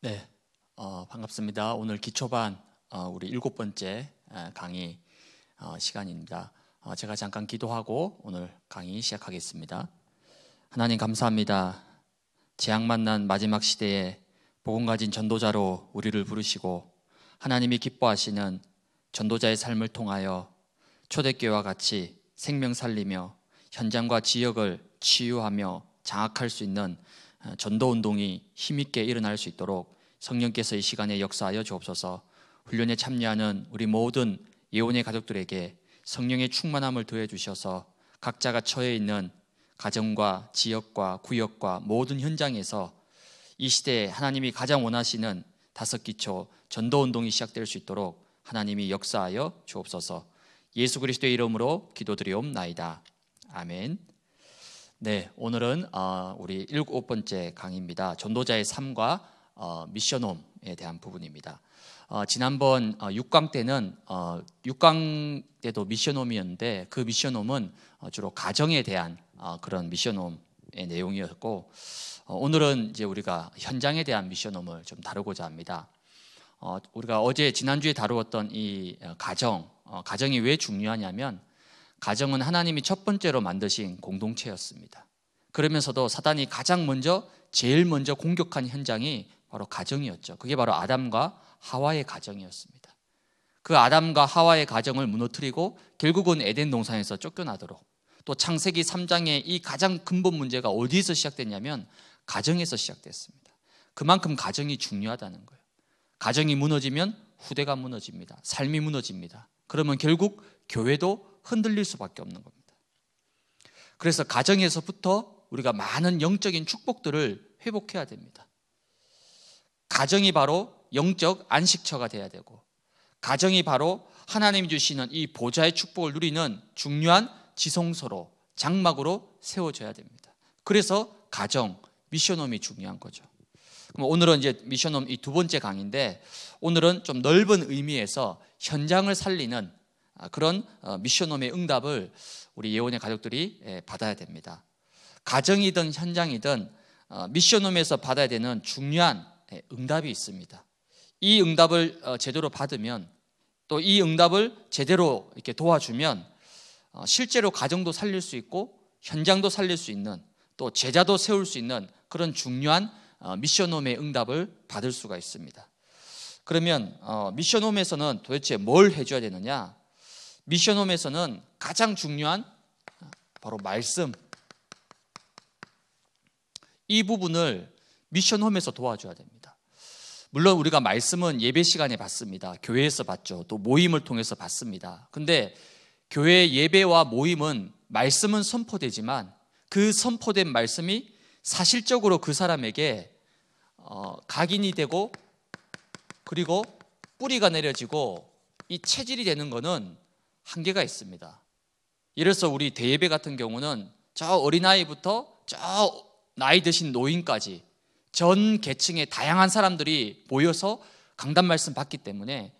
네, 어, 반갑습니다. 오늘 기초반 어, 우리 일곱 번째 강의 어, 시간입니다. 어, 제가 잠깐 기도하고 오늘 강의 시작하겠습니다. 하나님 감사합니다. 재앙 만난 마지막 시대에 복음 가진 전도자로 우리를 부르시고 하나님이 기뻐하시는 전도자의 삶을 통하여 초대교회와 같이 생명 살리며 현장과 지역을 치유하며 장악할 수 있는 어, 전도 운동이 힘있게 일어날 수 있도록 성령께서 이 시간에 역사하여 주옵소서 훈련에 참여하는 우리 모든 예원의 가족들에게 성령의 충만함을 더해 주셔서 각자가 처해 있는 가정과 지역과 구역과 모든 현장에서 이 시대에 하나님이 가장 원하시는 다섯 기초 전도 운동이 시작될 수 있도록 하나님이 역사하여 주옵소서 예수 그리스도의 이름으로 기도드리옵나이다. 아멘. 네, 오늘은 어, 우리 일곱 번째 강의입니다. 전도자의 삶과 어, 미션홈에 대한 부분입니다. 어, 지난번 어, 6강 때는 어, 6강 때도 미션홈이었는데 그 미션홈은 주로 가정에 대한 그런 미션홈의 내용이었고 오늘은 이제 우리가 현장에 대한 미션홈을 좀 다루고자 합니다. 우리가 어제 지난주에 다루었던 이 가정, 가정이 왜 중요하냐면 가정은 하나님이 첫 번째로 만드신 공동체였습니다. 그러면서도 사단이 가장 먼저 제일 먼저 공격한 현장이 바로 가정이었죠. 그게 바로 아담과 하와의 가정이었습니다. 그 아담과 하와의 가정을 무너뜨리고 결국은 에덴 동산에서 쫓겨나도록 또 창세기 3장의 이 가장 근본 문제가 어디에서 시작됐냐면 가정에서 시작됐습니다. 그만큼 가정이 중요하다는 거예요. 가정이 무너지면 후대가 무너집니다. 삶이 무너집니다. 그러면 결국 교회도 흔들릴 수밖에 없는 겁니다. 그래서 가정에서부터 우리가 많은 영적인 축복들을 회복해야 됩니다. 가정이 바로 영적 안식처가 돼야 되고 가정이 바로 하나님이 주시는 이 보좌의 축복을 누리는 중요한 지성소로 장막으로 세워져야 됩니다. 그래서 가정 미션홈이 중요한 거죠. 그럼 오늘은 이제 미션홈 이두 번째 강인데 오늘은 좀 넓은 의미에서 현장을 살리는 아, 그런 어, 미션홈의 응답을 우리 예원의 가족들이 예, 받아야 됩니다. 가정이든 현장이든 어, 미션홈에서 받아야 되는 중요한 예, 응답이 있습니다. 이 응답을 어, 제대로 받으면 또 이 응답을 제대로 이렇게 도와주면 실제로 가정도 살릴 수 있고 현장도 살릴 수 있는 또 제자도 세울 수 있는 그런 중요한 미션홈의 응답을 받을 수가 있습니다. 그러면 미션홈에서는 도대체 뭘 해줘야 되느냐? 미션홈에서는 가장 중요한 바로 말씀 이 부분을 미션홈에서 도와줘야 됩니다. 물론 우리가 말씀은 예배 시간에 받습니다. 교회에서 받죠. 또 모임을 통해서 받습니다. 근데 교회 예배와 모임은 말씀은 선포되지만 그 선포된 말씀이 사실적으로 그 사람에게 어, 각인이 되고 그리고 뿌리가 내려지고 이 체질이 되는 것은 한계가 있습니다. 이래서 우리 대예배 같은 경우는 저 어린아이부터 저 나이 드신 노인까지 전 계층의 다양한 사람들이 모여서 강단 말씀 받기 때문에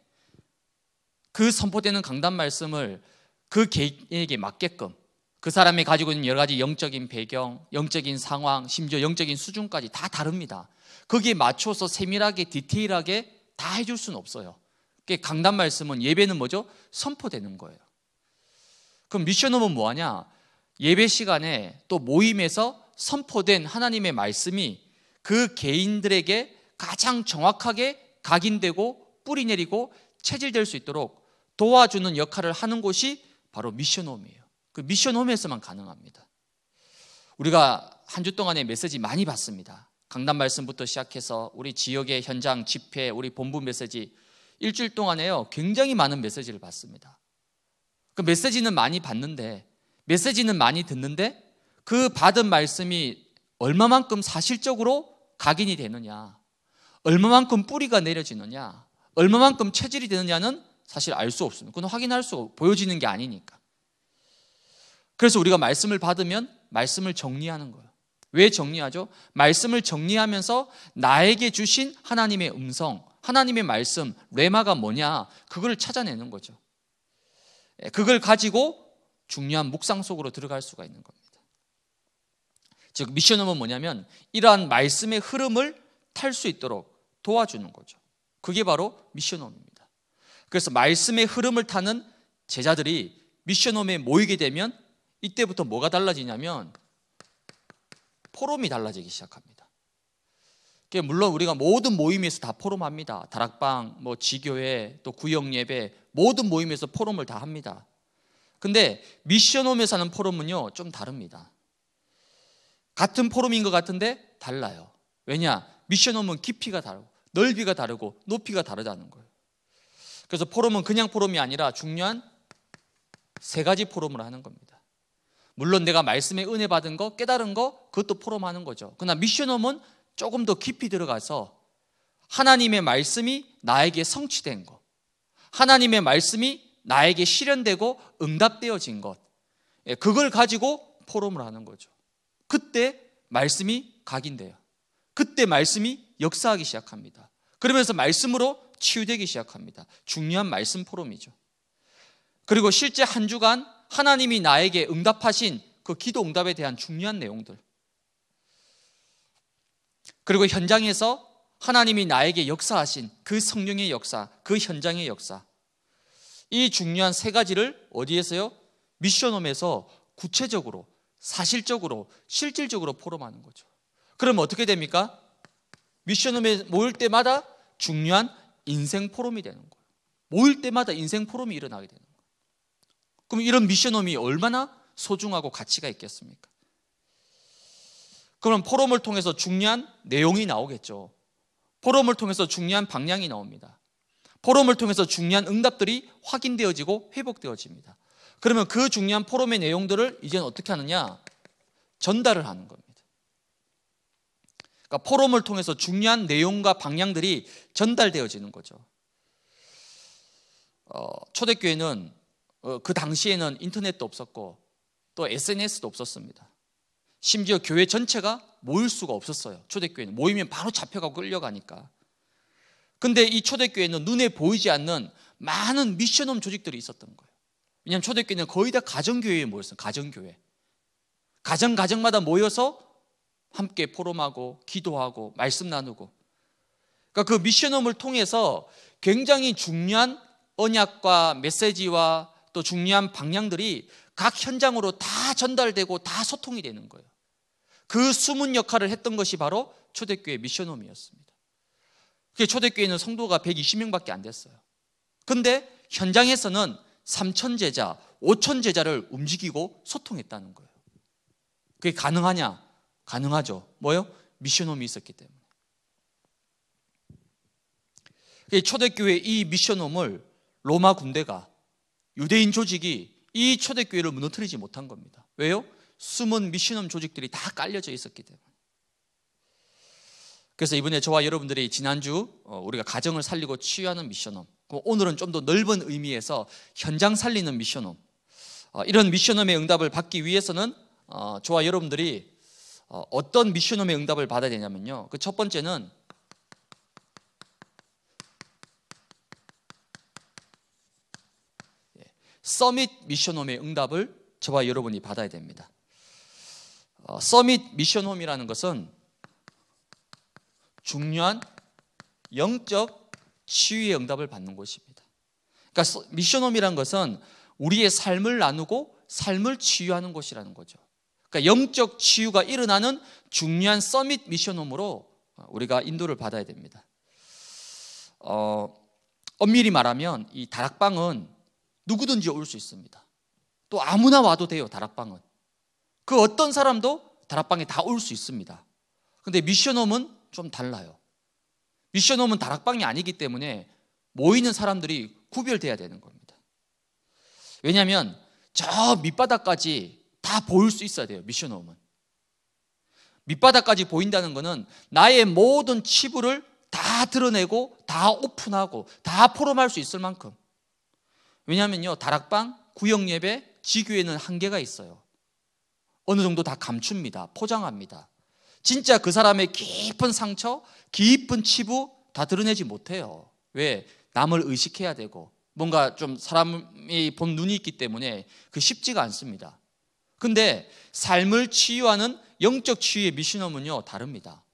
그 선포되는 강단 말씀을 그 개인에게 맞게끔 그 사람이 가지고 있는 여러 가지 영적인 배경, 영적인 상황, 심지어 영적인 수준까지 다 다릅니다. 거기에 맞춰서 세밀하게 디테일하게 다 해줄 수는 없어요. 강단 말씀은 예배는 뭐죠? 선포되는 거예요. 그럼 미션홈은 뭐하냐? 예배 시간에 또 모임에서 선포된 하나님의 말씀이 그 개인들에게 가장 정확하게 각인되고 뿌리 내리고 체질될 수 있도록 도와주는 역할을 하는 곳이 바로 미션홈이에요. 그 미션홈에서만 가능합니다. 우리가 한 주동안에 메시지 많이 봤습니다. 강단 말씀부터 시작해서 우리 지역의 현장 집회, 우리 본부 메시지 일주일 동안에요. 굉장히 많은 메시지를 받습니다. 그 메시지는 많이 받는데 메시지는 많이 듣는데 그 받은 말씀이 얼마만큼 사실적으로 각인이 되느냐, 얼마만큼 뿌리가 내려지느냐, 얼마만큼 체질이 되느냐는 사실 알 수 없습니다. 그건 확인할 수, 보여지는 게 아니니까. 그래서 우리가 말씀을 받으면 말씀을 정리하는 거예요. 왜 정리하죠? 말씀을 정리하면서 나에게 주신 하나님의 음성, 하나님의 말씀 레마가 뭐냐 그걸 찾아내는 거죠. 예, 그걸 가지고 중요한 묵상 속으로 들어갈 수가 있는 겁니다. 즉 미션음은 뭐냐면 이러한 말씀의 흐름을 탈 수 있도록 도와주는 거죠. 그게 바로 미션홈입니다. 그래서 말씀의 흐름을 타는 제자들이 미션홈에 모이게 되면 이때부터 뭐가 달라지냐면 포럼이 달라지기 시작합니다. 물론 우리가 모든 모임에서 다 포럼합니다. 다락방, 뭐 지교회, 또 구역 예배 모든 모임에서 포럼을 다 합니다. 근데 미션홈에서 하는 포럼은요 좀 다릅니다. 같은 포럼인 것 같은데 달라요. 왜냐 미션홈은 깊이가 다르고 넓이가 다르고 높이가 다르다는 거예요. 그래서 포럼은 그냥 포럼이 아니라 중요한 세 가지 포럼을 하는 겁니다. 물론 내가 말씀에 은혜 받은 거, 깨달은 거, 그것도 포럼하는 거죠. 그러나 미션홈은 조금 더 깊이 들어가서 하나님의 말씀이 나에게 성취된 것, 하나님의 말씀이 나에게 실현되고 응답되어진 것, 예, 그걸 가지고 포럼을 하는 거죠. 그때 말씀이 각인돼요. 그때 말씀이 역사하기 시작합니다. 그러면서 말씀으로 치유되기 시작합니다. 중요한 말씀 포럼이죠. 그리고 실제 한 주간 하나님이 나에게 응답하신 그 기도 응답에 대한 중요한 내용들, 그리고 현장에서 하나님이 나에게 역사하신 그 성령의 역사, 그 현장의 역사. 이 중요한 세 가지를 어디에서요? 미션홈에서 구체적으로, 사실적으로, 실질적으로 포럼하는 거죠. 그럼 어떻게 됩니까? 미션홈에 모일 때마다 중요한 인생 포럼이 되는 거예요. 모일 때마다 인생 포럼이 일어나게 되는 거예요. 그럼 이런 미션홈이 얼마나 소중하고 가치가 있겠습니까? 그러면 포럼을 통해서 중요한 내용이 나오겠죠. 포럼을 통해서 중요한 방향이 나옵니다. 포럼을 통해서 중요한 응답들이 확인되어지고 회복되어집니다. 그러면 그 중요한 포럼의 내용들을 이제는 어떻게 하느냐? 전달을 하는 겁니다. 그러니까 포럼을 통해서 중요한 내용과 방향들이 전달되어지는 거죠. 어, 초대교회는 어, 그 당시에는 인터넷도 없었고 또 SNS도 없었습니다. 심지어 교회 전체가 모일 수가 없었어요. 초대교회는 모이면 바로 잡혀가고 끌려가니까. 근데 이 초대교회는 눈에 보이지 않는 많은 미션홈 조직들이 있었던 거예요. 왜냐하면 초대교회는 거의 다 가정교회에 모였어요. 가정교회. 가정 가정마다 모여서 함께 포럼하고 기도하고 말씀 나누고. 그러니까 그 미션홈을 통해서 굉장히 중요한 언약과 메시지와 또 중요한 방향들이 각 현장으로 다 전달되고 다 소통이 되는 거예요. 그 숨은 역할을 했던 것이 바로 초대교회 미션홈이었습니다. 그게 초대교회는 성도가 120명밖에 안 됐어요. 근데 현장에서는 3천 제자, 5천 제자를 움직이고 소통했다는 거예요. 그게 가능하냐? 가능하죠. 뭐요? 미션홈이 있었기 때문에. 초대교회 이 미션홈을 로마 군대가 유대인 조직이 이 초대교회를 무너뜨리지 못한 겁니다. 왜요? 숨은 미신홈 조직들이 다 깔려져 있었기 때문에. 그래서 이번에 저와 여러분들이 지난주 어, 우리가 가정을 살리고 치유하는 미션홈, 오늘은 좀 더 넓은 의미에서 현장 살리는 미션홈, 어, 이런 미션홈의 응답을 받기 위해서는 어, 저와 여러분들이 어떤 미션홈의 응답을 받아야 되냐면요. 그 첫 번째는 서밋 미션홈의 응답을 저와 여러분이 받아야 됩니다. 어, 서밋 미션홈이라는 것은 중요한 영적 치유의 응답을 받는 곳입니다. 그러니까 미션홈이란 것은 우리의 삶을 나누고 삶을 치유하는 곳이라는 거죠. 그러니까 영적 치유가 일어나는 중요한 서밋 미션홈으로 우리가 인도를 받아야 됩니다. 어, 엄밀히 말하면 이 다락방은 누구든지 올 수 있습니다. 또 아무나 와도 돼요, 다락방은. 그 어떤 사람도 다락방에 다 올 수 있습니다. 근데 미션홈은 좀 달라요. 미션홈은 다락방이 아니기 때문에 모이는 사람들이 구별돼야 되는 겁니다. 왜냐하면 저 밑바닥까지 다 보일 수 있어야 돼요, 미션홈은. 밑바닥까지 보인다는 것은 나의 모든 치부를 다 드러내고 다 오픈하고 다 포럼할 수 있을 만큼 왜냐하면요 다락방, 구역 예배, 지교회는 한계가 있어요. 어느 정도 다 감춥니다. 포장합니다. 진짜 그 사람의 깊은 상처, 깊은 치부 다 드러내지 못해요. 왜? 남을 의식해야 되고 뭔가 좀 사람이 본 눈이 있기 때문에 그 쉽지가 않습니다. 근데 삶을 치유하는 영적 치유의 미신엄은요 다릅니다.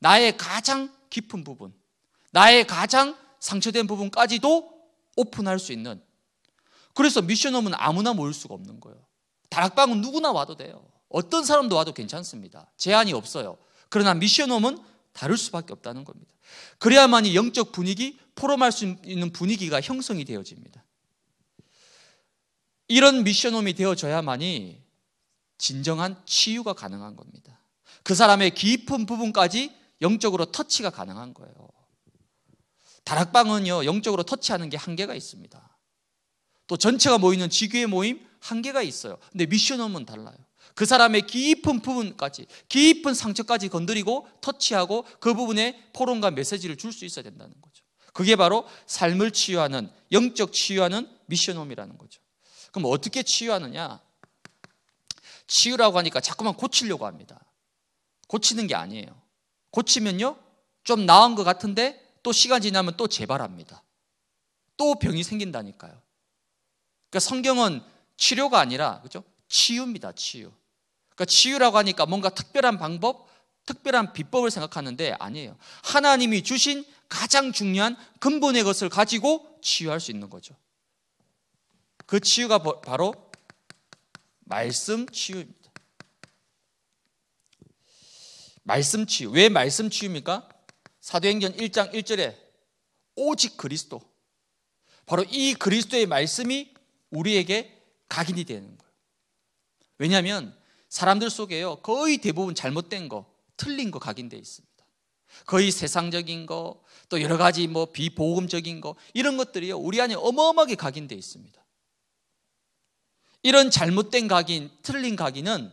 나의 가장 깊은 부분, 나의 가장 상처된 부분까지도 오픈할 수 있는 그래서 미션홈은 아무나 모일 수가 없는 거예요. 다락방은 누구나 와도 돼요. 어떤 사람도 와도 괜찮습니다. 제한이 없어요. 그러나 미션홈은 다를 수밖에 없다는 겁니다. 그래야만이 영적 분위기, 포럼할 수 있는 분위기가 형성이 되어집니다. 이런 미션홈이 되어져야만이 진정한 치유가 가능한 겁니다. 그 사람의 깊은 부분까지 영적으로 터치가 가능한 거예요. 다락방은요, 영적으로 터치하는 게 한계가 있습니다. 또 전체가 모이는 지교의 모임 한계가 있어요. 근데 미션홈은 달라요. 그 사람의 깊은 부분까지, 깊은 상처까지 건드리고 터치하고 그 부분에 포럼과 메시지를 줄 수 있어야 된다는 거죠. 그게 바로 삶을 치유하는, 영적 치유하는 미션홈이라는 거죠. 그럼 어떻게 치유하느냐? 치유라고 하니까 자꾸만 고치려고 합니다. 고치는 게 아니에요. 고치면요, 좀 나은 것 같은데 또 시간 지나면 또 재발합니다. 또 병이 생긴다니까요. 그러니까 성경은 치료가 아니라 그죠? 치유입니다. 치유. 그러니까 치유라고 하니까 뭔가 특별한 방법, 특별한 비법을 생각하는데 아니에요. 하나님이 주신 가장 중요한 근본의 것을 가지고 치유할 수 있는 거죠. 그 치유가 바로 말씀 치유입니다. 말씀 치유. 왜 말씀 치유입니까? 사도행전 1장 1절에 오직 그리스도. 바로 이 그리스도의 말씀이 우리에게 각인이 되는 거예요. 왜냐하면 사람들 속에요 거의 대부분 잘못된 거, 틀린 거 각인돼 있습니다. 거의 세상적인 거, 또 여러 가지 뭐비보금적인거 이런 것들이요 우리 안에 어마어마하게 각인돼 있습니다. 이런 잘못된 각인, 틀린 각인은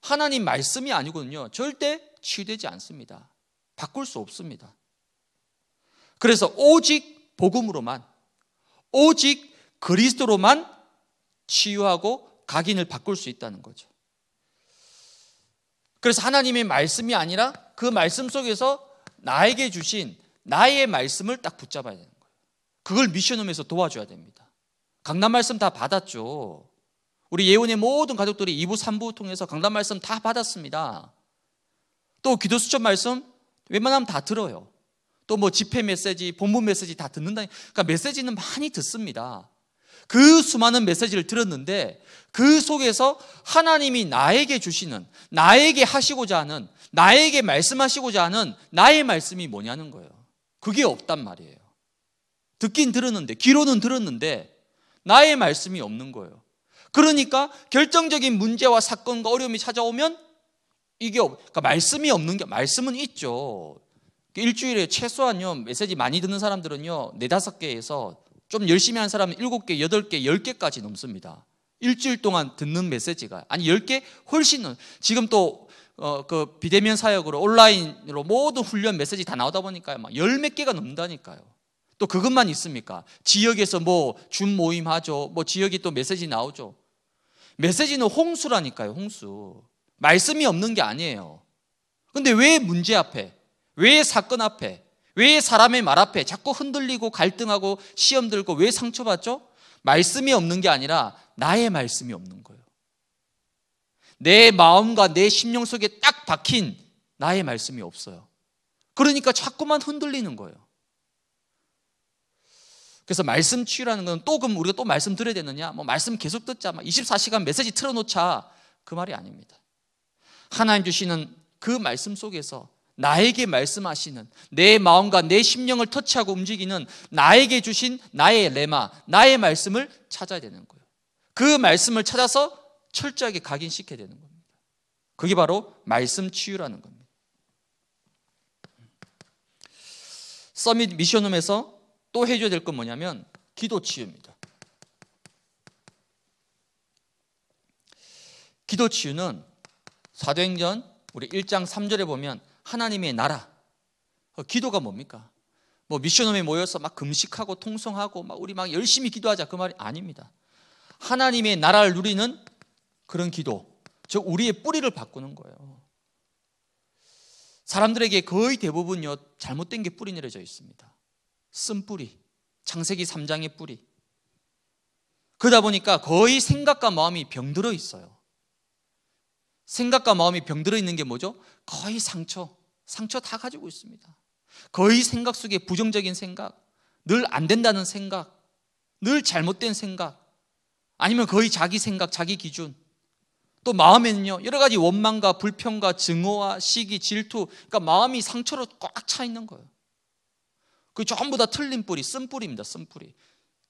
하나님 말씀이 아니거든요. 절대 치유되지 않습니다. 바꿀 수 없습니다. 그래서 오직 복음으로만, 오직 그리스도로만 치유하고 각인을 바꿀 수 있다는 거죠. 그래서 하나님의 말씀이 아니라 그 말씀 속에서 나에게 주신 나의 말씀을 딱 붙잡아야 되는 거예요. 그걸 미션홈에서 도와줘야 됩니다. 강남 말씀 다 받았죠. 우리 예원의 모든 가족들이 2부, 3부 통해서 강남 말씀 다 받았습니다. 또 기도 수첩 말씀 웬만하면 다 들어요. 또 뭐 집회 메시지, 본문 메시지 다 듣는다. 그러니까 메시지는 많이 듣습니다. 그 수많은 메시지를 들었는데 그 속에서 하나님이 나에게 주시는, 나에게 하시고자 하는, 나에게 말씀하시고자 하는 나의 말씀이 뭐냐는 거예요. 그게 없단 말이에요. 듣긴 들었는데, 귀로는 들었는데, 나의 말씀이 없는 거예요. 그러니까 결정적인 문제와 사건과 어려움이 찾아오면 이게 없, 그러니까 말씀이 없는 게 말씀은 있죠. 그 일주일에 최소한요 메시지 많이 듣는 사람들은요 네 다섯 개에서 좀 열심히 한 사람은 7개, 8개, 10개까지 넘습니다. 일주일 동안 듣는 메시지가 아니 10개 훨씬 은 지금 또 어, 그 비대면 사역으로 온라인으로 모든 훈련 메시지 다 나오다 보니까 막열몇 개가 넘는다니까요. 또 그것만 있습니까? 지역에서 뭐준 모임 하죠. 뭐 지역이 또 메시지 나오죠. 메시지는 홍수라니까요, 홍수. 말씀이 없는 게 아니에요. 근데 왜 문제 앞에? 왜 사건 앞에? 왜 사람의 말 앞에 자꾸 흔들리고 갈등하고 시험 들고 왜 상처받죠? 말씀이 없는 게 아니라 나의 말씀이 없는 거예요. 내 마음과 내 심령 속에 딱 박힌 나의 말씀이 없어요. 그러니까 자꾸만 흔들리는 거예요. 그래서 말씀 치유라는 건 또 그럼 우리가 또 말씀 들어야 되느냐? 뭐 말씀 계속 듣자. 24시간 메시지 틀어놓자. 그 말이 아닙니다. 하나님 주시는 그 말씀 속에서 나에게 말씀하시는 내 마음과 내 심령을 터치하고 움직이는 나에게 주신 나의 레마, 나의 말씀을 찾아야 되는 거예요. 그 말씀을 찾아서 철저하게 각인시켜야 되는 겁니다. 그게 바로 말씀 치유라는 겁니다. 서밋 미션홈에서 또 해줘야 될 건 뭐냐면 기도 치유입니다. 기도 치유는 사도행전 우리 1장 3절에 보면 하나님의 나라. 어, 기도가 뭡니까? 뭐 미션홈에 모여서 막 금식하고 통성하고 막 우리 막 열심히 기도하자 그 말이 아닙니다. 하나님의 나라를 누리는 그런 기도. 즉 우리의 뿌리를 바꾸는 거예요. 사람들에게 거의 대부분요 잘못된 게 뿌리 내려져 있습니다. 쓴 뿌리, 창세기 3장의 뿌리. 그러다 보니까 거의 생각과 마음이 병들어 있어요. 생각과 마음이 병들어 있는 게 뭐죠? 거의 상처, 상처 다 가지고 있습니다. 거의 생각 속에 부정적인 생각, 늘 안 된다는 생각, 늘 잘못된 생각, 아니면 거의 자기 생각, 자기 기준. 또 마음에는요, 여러 가지 원망과 불평과 증오와 시기, 질투, 그러니까 마음이 상처로 꽉 차 있는 거예요. 그 전부 다 틀린 뿌리, 쓴 뿌리입니다, 쓴 뿌리.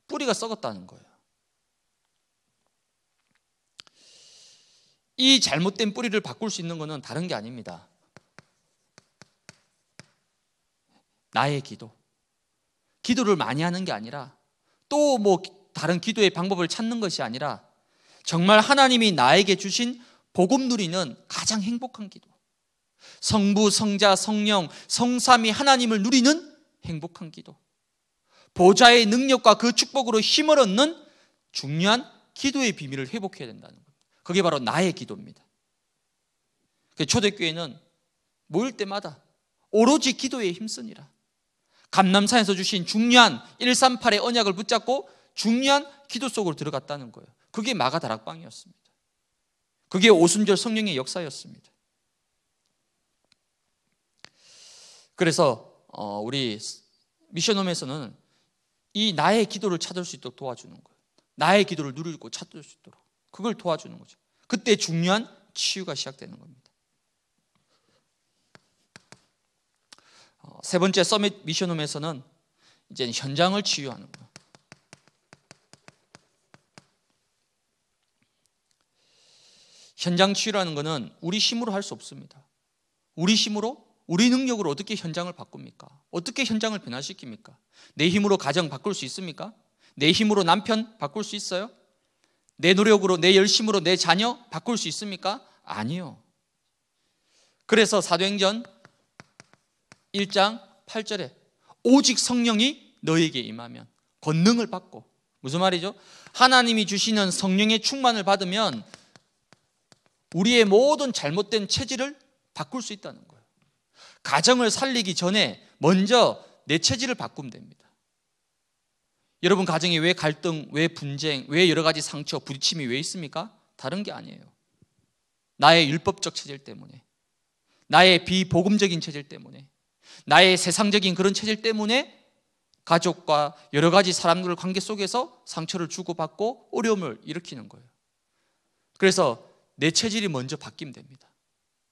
뿌리가 썩었다는 거예요. 이 잘못된 뿌리를 바꿀 수 있는 것은 다른 게 아닙니다. 나의 기도. 기도를 많이 하는 게 아니라 또 뭐 다른 기도의 방법을 찾는 것이 아니라 정말 하나님이 나에게 주신 복음 누리는 가장 행복한 기도. 성부, 성자, 성령, 성삼이 하나님을 누리는 행복한 기도. 보좌의 능력과 그 축복으로 힘을 얻는 중요한 기도의 비밀을 회복해야 된다는 거 그게 바로 나의 기도입니다. 그 초대교회는 모일 때마다 오로지 기도에 힘쓰니라. 감남산에서 주신 중요한 138의 언약을 붙잡고 중요한 기도 속으로 들어갔다는 거예요. 그게 마가 다락방이었습니다. 그게 오순절 성령의 역사였습니다. 그래서 어, 우리 미션홈에서는 이 나의 기도를 찾을 수 있도록 도와주는 거예요. 나의 기도를 누리고 찾을 수 있도록. 그걸 도와주는 거죠. 그때 중요한 치유가 시작되는 겁니다. 어, 세 번째 서밋 미션홈에서는 이제 현장을 치유하는 거예요. 현장 치유라는 것은 우리 힘으로 할 수 없습니다. 우리 힘으로 우리 능력으로 어떻게 현장을 바꿉니까? 어떻게 현장을 변화시킵니까? 내 힘으로 가정 바꿀 수 있습니까? 내 힘으로 남편 바꿀 수 있어요? 내 노력으로, 내 열심으로 내 자녀 바꿀 수 있습니까? 아니요. 그래서 사도행전 1장 8절에 오직 성령이 너에게 임하면 권능을 받고 무슨 말이죠? 하나님이 주시는 성령의 충만을 받으면 우리의 모든 잘못된 체질을 바꿀 수 있다는 거예요. 가정을 살리기 전에 먼저 내 체질을 바꾸면 됩니다. 여러분 가정에 왜 갈등, 왜 분쟁, 왜 여러 가지 상처, 부딪힘이 왜 있습니까? 다른 게 아니에요. 나의 율법적 체질 때문에, 나의 비복음적인 체질 때문에, 나의 세상적인 그런 체질 때문에 가족과 여러 가지 사람들 관계 속에서 상처를 주고받고 어려움을 일으키는 거예요. 그래서 내 체질이 먼저 바뀌면 됩니다.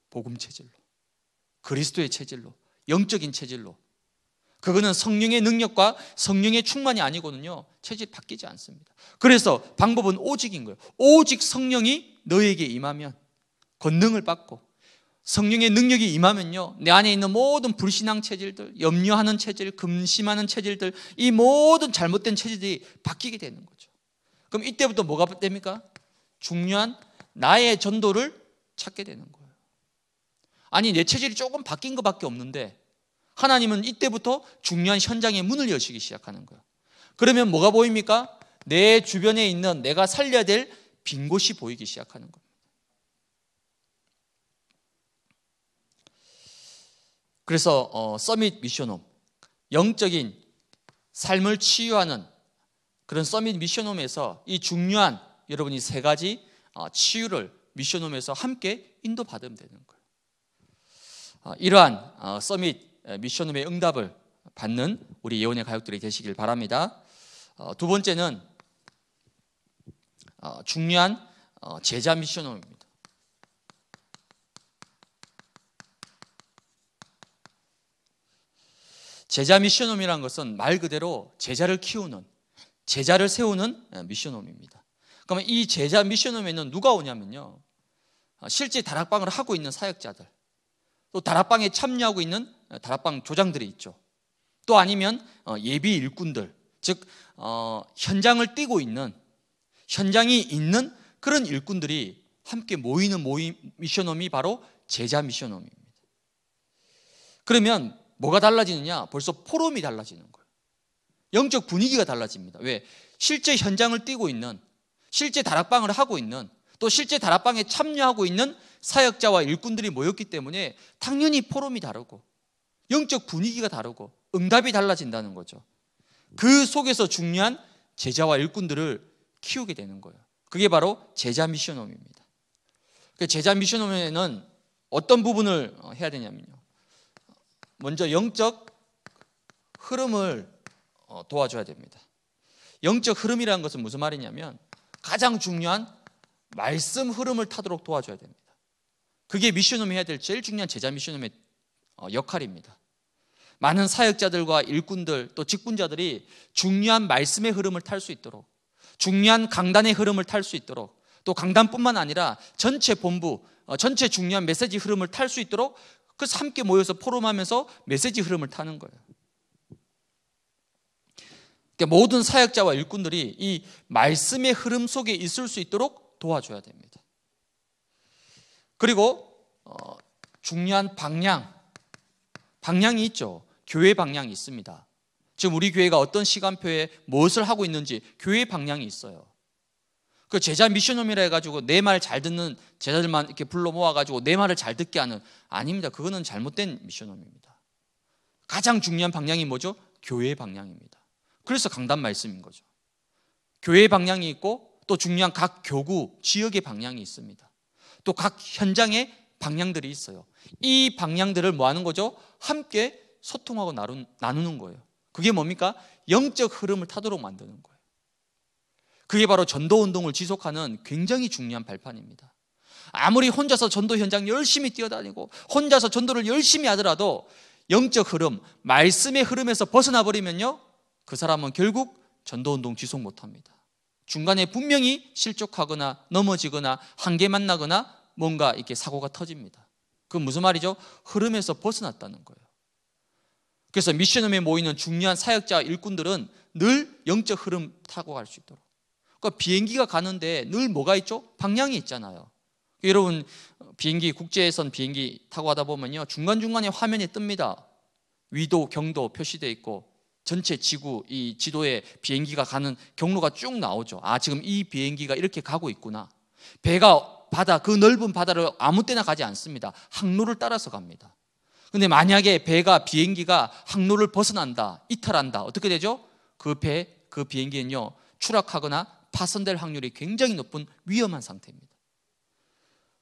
복음 체질로, 그리스도의 체질로, 영적인 체질로 그거는 성령의 능력과 성령의 충만이 아니거든요. 체질 바뀌지 않습니다. 그래서 방법은 오직인 거예요. 오직 성령이 너에게 임하면 권능을 받고 성령의 능력이 임하면요. 내 안에 있는 모든 불신앙 체질들, 염려하는 체질, 금심하는 체질들, 이 모든 잘못된 체질들이 바뀌게 되는 거죠. 그럼 이때부터 뭐가 됩니까? 중요한 나의 전도를 찾게 되는 거예요. 아니, 내 체질이 조금 바뀐 것밖에 없는데 하나님은 이때부터 중요한 현장의 문을 여시기 시작하는 거예요. 그러면 뭐가 보입니까? 내 주변에 있는 내가 살려야 될 빈 곳이 보이기 시작하는 겁니다. 그래서 어, 서밋 미션홈 영적인 삶을 치유하는 그런 서밋 미션홈에서 이 중요한 여러분이 세 가지 어, 치유를 미션홈에서 함께 인도받으면 되는 거예요. 어, 이러한 어, 서밋 미션룸의 응답을 받는 우리 예언의 가족들이 되시길 바랍니다. 어, 두 번째는 어, 중요한 어, 제자 미션홈입니다. 제자 미션홈이라 것은 말 그대로 제자를 키우는, 제자를 세우는 미션홈입니다. 그러면 이 제자 미션홈에는 누가 오냐면요. 실제 다락방을 하고 있는 사역자들, 또 다락방에 참여하고 있는 어, 다락방 조장들이 있죠. 또 아니면 어, 예비 일꾼들, 즉 어, 현장을 뛰고 있는 현장이 있는 그런 일꾼들이 함께 모이는 모임 미션홈이 바로 제자 미션홈입니다. 그러면 뭐가 달라지느냐? 벌써 포럼이 달라지는 거예요. 영적 분위기가 달라집니다. 왜? 실제 현장을 뛰고 있는 실제 다락방을 하고 있는 또 실제 다락방에 참여하고 있는 사역자와 일꾼들이 모였기 때문에 당연히 포럼이 다르고 영적 분위기가 다르고 응답이 달라진다는 거죠. 그 속에서 중요한 제자와 일꾼들을 키우게 되는 거예요. 그게 바로 제자 미션홈입니다. 그 제자 미션홈에는 어떤 부분을 어, 해야 되냐면요. 먼저 영적 흐름을 어, 도와줘야 됩니다. 영적 흐름이라는 것은 무슨 말이냐면 가장 중요한 말씀 흐름을 타도록 도와줘야 됩니다. 그게 미션홈이 해야 될 제일 중요한 제자 미션홈의 어, 역할입니다. 많은 사역자들과 일꾼들 또 직분자들이 중요한 말씀의 흐름을 탈 수 있도록 중요한 강단의 흐름을 탈 수 있도록 또 강단뿐만 아니라 전체 본부 어, 전체 중요한 메시지 흐름을 탈 수 있도록 그 함께 모여서 포럼하면서 메시지 흐름을 타는 거예요. 그러니까 모든 사역자와 일꾼들이 이 말씀의 흐름 속에 있을 수 있도록 도와줘야 됩니다. 그리고 어, 중요한 방향, 방향이 있죠. 교회 방향이 있습니다. 지금 우리 교회가 어떤 시간표에 무엇을 하고 있는지 교회 방향이 있어요. 그 제자 미션홈이라 해가지고 내 말 잘 듣는 제자들만 이렇게 불러 모아가지고 내 말을 잘 듣게 하는 아닙니다. 그거는 잘못된 미션홈입니다. 가장 중요한 방향이 뭐죠? 교회 방향입니다. 그래서 강단 말씀인 거죠. 교회 방향이 있고 또 중요한 각 교구, 지역의 방향이 있습니다. 또 각 현장의 방향들이 있어요. 이 방향들을 뭐 하는 거죠? 함께 소통하고 나눈, 나누는 거예요. 그게 뭡니까? 영적 흐름을 타도록 만드는 거예요. 그게 바로 전도 운동을 지속하는 굉장히 중요한 발판입니다. 아무리 혼자서 전도 현장 열심히 뛰어다니고 혼자서 전도를 열심히 하더라도 영적 흐름, 말씀의 흐름에서 벗어나 버리면요. 그 사람은 결국 전도 운동 지속 못 합니다. 중간에 분명히 실족하거나 넘어지거나 한계 만나거나 뭔가 이렇게 사고가 터집니다. 그 무슨 말이죠? 흐름에서 벗어났다는 거예요. 그래서 미션홈에 모이는 중요한 사역자 일꾼들은 늘 영적 흐름 타고 갈 수 있도록. 그러니까 비행기가 가는데 늘 뭐가 있죠? 방향이 있잖아요. 여러분 비행기 국제선 비행기 타고 가다 보면요 중간 중간에 화면이 뜹니다. 위도 경도 표시돼 있고 전체 지구 이 지도에 비행기가 가는 경로가 쭉 나오죠. 아, 지금 이 비행기가 이렇게 가고 있구나. 배가 바다 그 넓은 바다를 아무 때나 가지 않습니다. 항로를 따라서 갑니다. 근데 만약에 배가 비행기가 항로를 벗어난다, 이탈한다. 어떻게 되죠? 그 배, 그 비행기는요. 추락하거나 파손될 확률이 굉장히 높은 위험한 상태입니다.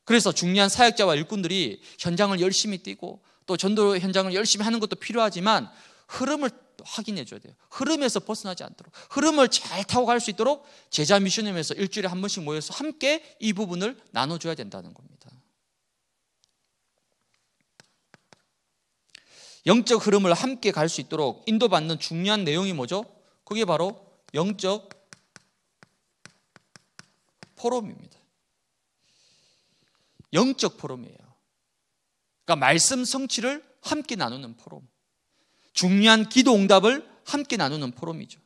그래서 중요한 사역자와 일꾼들이 현장을 열심히 뛰고 또 전도 현장을 열심히 하는 것도 필요하지만 흐름을 확인해 줘야 돼요. 흐름에서 벗어나지 않도록 흐름을 잘 타고 갈 수 있도록 제자 미션님에서 일주일에 한 번씩 모여서 함께 이 부분을 나눠 줘야 된다는 겁니다. 영적 흐름을 함께 갈 수 있도록 인도받는 중요한 내용이 뭐죠? 그게 바로 영적 포럼입니다. 영적 포럼이에요. 그러니까 말씀 성취를 함께 나누는 포럼. 중요한 기도 응답을 함께 나누는 포럼이죠.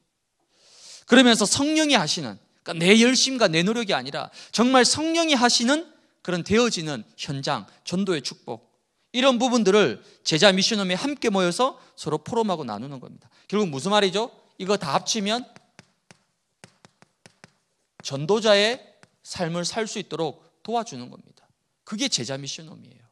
그러면서 성령이 하시는 그러니까 내 열심과 내 노력이 아니라 정말 성령이 하시는 그런 되어지는 현장, 전도의 축복 이런 부분들을 제자 미션홈에 함께 모여서 서로 포럼하고 나누는 겁니다. 결국 무슨 말이죠? 이거 다 합치면 전도자의 삶을 살 수 있도록 도와주는 겁니다. 그게 제자 미션홈이에요.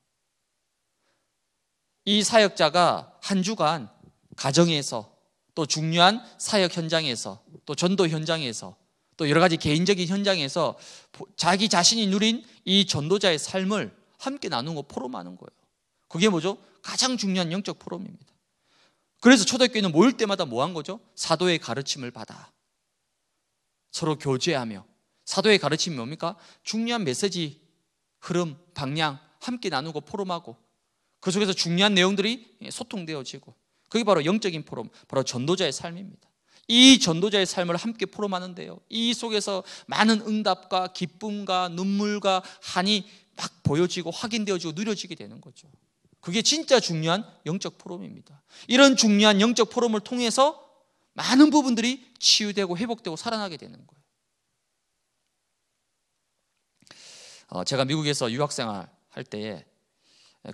이 사역자가 한 주간 가정에서 또 중요한 사역 현장에서 또 전도 현장에서 또 여러 가지 개인적인 현장에서 자기 자신이 누린 이 전도자의 삶을 함께 나누고 포럼하는 거예요. 그게 뭐죠? 가장 중요한 영적 포럼입니다. 그래서 초대교회는 모일 때마다 뭐 한 거죠? 사도의 가르침을 받아 서로 교제하며 사도의 가르침이 뭡니까? 중요한 메시지, 흐름, 방향 함께 나누고 포럼하고 그 속에서 중요한 내용들이 소통되어지고 그게 바로 영적인 포럼, 바로 전도자의 삶입니다. 이 전도자의 삶을 함께 포럼하는데요. 이 속에서 많은 응답과 기쁨과 눈물과 한이 막 보여지고 확인되어지고 누려지게 되는 거죠. 그게 진짜 중요한 영적 포럼입니다. 이런 중요한 영적 포럼을 통해서 많은 부분들이 치유되고 회복되고 살아나게 되는 거예요. 어, 제가 미국에서 유학생활 할 때에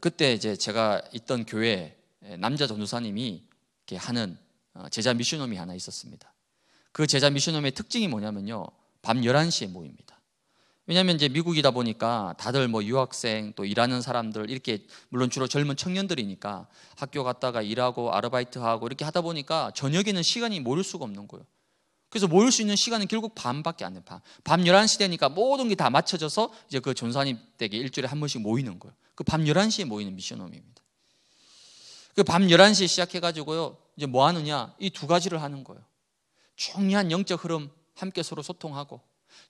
그때 이제 제가 있던 교회 예, 남자 전도사님이 하는 어, 제자 미션놈이 하나 있었습니다. 그 제자 미션홈의 특징이 뭐냐면요. 밤 11시에 모입니다. 왜냐하면 이제 미국이다 보니까 다들 뭐 유학생 또 일하는 사람들 이렇게 물론 주로 젊은 청년들이니까 학교 갔다가 일하고 아르바이트하고 이렇게 하다 보니까 저녁에는 시간이 모일 수가 없는 거예요. 그래서 모일 수 있는 시간은 결국 밤밖에 안돼 밤. 밤 11시 되니까 모든 게 다 맞춰져서 이제 그 전사님 댁에 일주일에 한 번씩 모이는 거예요. 그 밤 11시에 모이는 미션홈입니다. 그 밤 11시에 시작해가지고요. 이제 뭐 하느냐? 이 두 가지를 하는 거예요. 중요한 영적 흐름 함께 서로 소통하고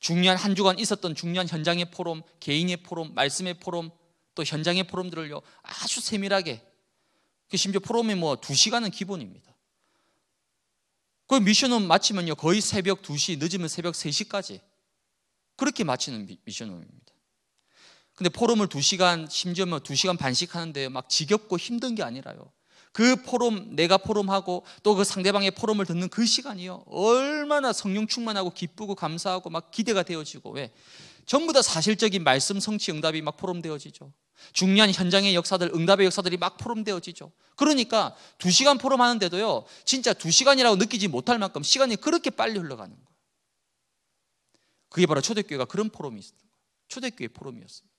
중요한 한 주간 있었던 중요한 현장의 포럼, 개인의 포럼, 말씀의 포럼, 또 현장의 포럼들을요. 아주 세밀하게 그 심지어 포럼이 뭐 두시간은 기본입니다. 그미션은 마치면요. 거의 새벽 2시, 늦으면 새벽 3시까지 그렇게 마치는 미, 션홈입니다 근데 포럼을 2시간, 심지어 뭐 2시간 반씩 하는데 막 지겹고 힘든 게 아니라요. 그 포럼 내가 포럼하고 또 그 상대방의 포럼을 듣는 그 시간이요 얼마나 성령 충만하고 기쁘고 감사하고 막 기대가 되어지고 왜 전부 다 사실적인 말씀 성취 응답이 막 포럼되어지죠 중요한 현장의 역사들 응답의 역사들이 막 포럼되어지죠 그러니까 두 시간 포럼하는데도요 진짜 두 시간이라고 느끼지 못할 만큼 시간이 그렇게 빨리 흘러가는 거예요 그게 바로 초대교회가 그런 포럼이 있었던 거예요 초대교회 포럼이었습니다